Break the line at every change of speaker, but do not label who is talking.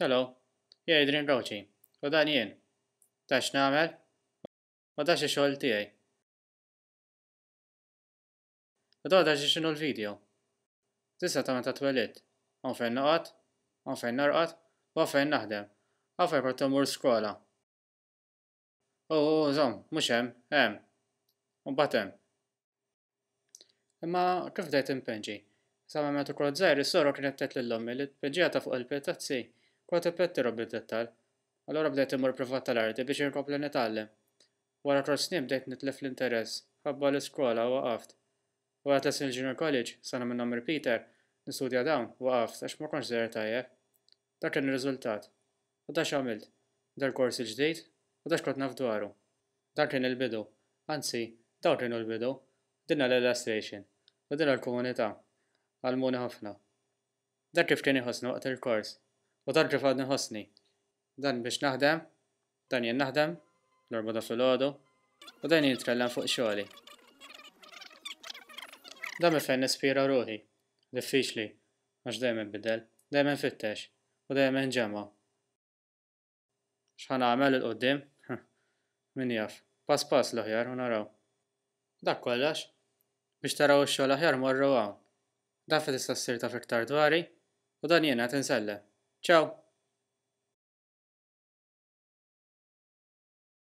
Hello, jie Adrian Roċi, u dan jien. Tax namel? Oh, oh, ma tax xogħol tijaj. U da tax xinu l-video. tissa ta' meta twellit għan fejn naqat,
għan fejn narqat, u fejn naħdem. fejn partu mur skola. U, zom, muxem, hemm, hemm. U batem. Imma kif dajt impenġi? ma' metu krodżajr, s-soro kienet tet l-lommi li t-peġġiata fuq il-petazzi Kont ipetti rob id-dettal, allora bdejt imur privat tal-arti biex inkompli nitgħallem. Wara tort snin bdejt nitlef l-interess, ħabba l-iskola u waqaft. Wara tles il-Junior College, sana minn Nomir Peter, nistudja dawn u waqaft għax ma konx zer tajje. Dak kien ir-riżultat. U dax għamilt, dal-kors il-ġdejt u dax kot naf dwaru. Dak kien il-bidu, anzi, daw kien l-bidu, dinna l-illustration, u dinna l komunita għal-muni ħafna. Dak kif kien iħossnu għat il-kors. U tarġa fad nħosni. Dan biex naħdem, dan jen naħdem, l orbada fil-ħodu, u dan jintrellan fuq xoħli. Dan mifen nispira ruħi, diffiċli, għax dejjem bidel, dejjem fittex, u dejjem ġemma. Xħan għamel il-qoddim? Hm, min jaf, pass pass l-ħjar u naraw. Dak kollax, biex
taraw x-xogħol aħjar morru għaw. Dan fi tista' ssir ta' fiktar dwari u dan jiena tinsellem. Ciao.